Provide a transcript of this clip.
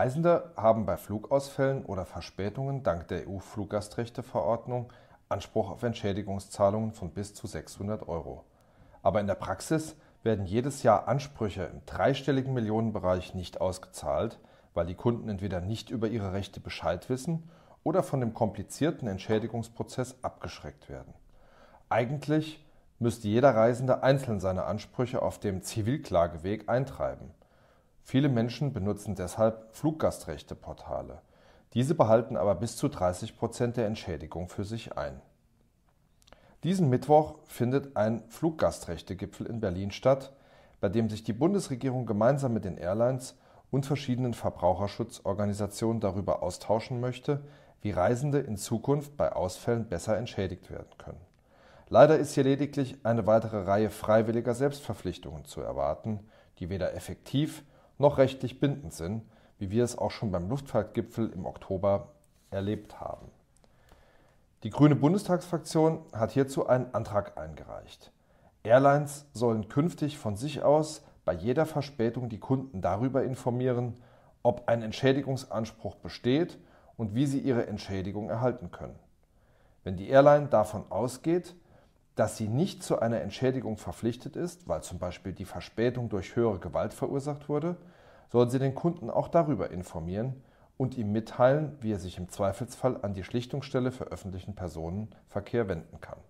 Reisende haben bei Flugausfällen oder Verspätungen dank der EU-Fluggastrechteverordnung Anspruch auf Entschädigungszahlungen von bis zu 600 Euro. Aber in der Praxis werden jedes Jahr Ansprüche im dreistelligen Millionenbereich nicht ausgezahlt, weil die Kunden entweder nicht über ihre Rechte Bescheid wissen oder von dem komplizierten Entschädigungsprozess abgeschreckt werden. Eigentlich müsste jeder Reisende einzeln seine Ansprüche auf dem Zivilklageweg eintreiben. Viele Menschen benutzen deshalb Fluggastrechteportale. Diese behalten aber bis zu 30 Prozent der Entschädigung für sich ein. Diesen Mittwoch findet ein Fluggastrechte-Gipfel in Berlin statt, bei dem sich die Bundesregierung gemeinsam mit den Airlines und verschiedenen Verbraucherschutzorganisationen darüber austauschen möchte, wie Reisende in Zukunft bei Ausfällen besser entschädigt werden können. Leider ist hier lediglich eine weitere Reihe freiwilliger Selbstverpflichtungen zu erwarten, die weder effektiv noch rechtlich bindend sind, wie wir es auch schon beim Luftfahrtgipfel im Oktober erlebt haben. Die Grüne Bundestagsfraktion hat hierzu einen Antrag eingereicht. Airlines sollen künftig von sich aus bei jeder Verspätung die Kunden darüber informieren, ob ein Entschädigungsanspruch besteht und wie sie ihre Entschädigung erhalten können. Wenn die Airline davon ausgeht, dass sie nicht zu einer Entschädigung verpflichtet ist, weil zum Beispiel die Verspätung durch höhere Gewalt verursacht wurde, sollen Sie den Kunden auch darüber informieren und ihm mitteilen, wie er sich im Zweifelsfall an die Schlichtungsstelle für öffentlichen Personenverkehr wenden kann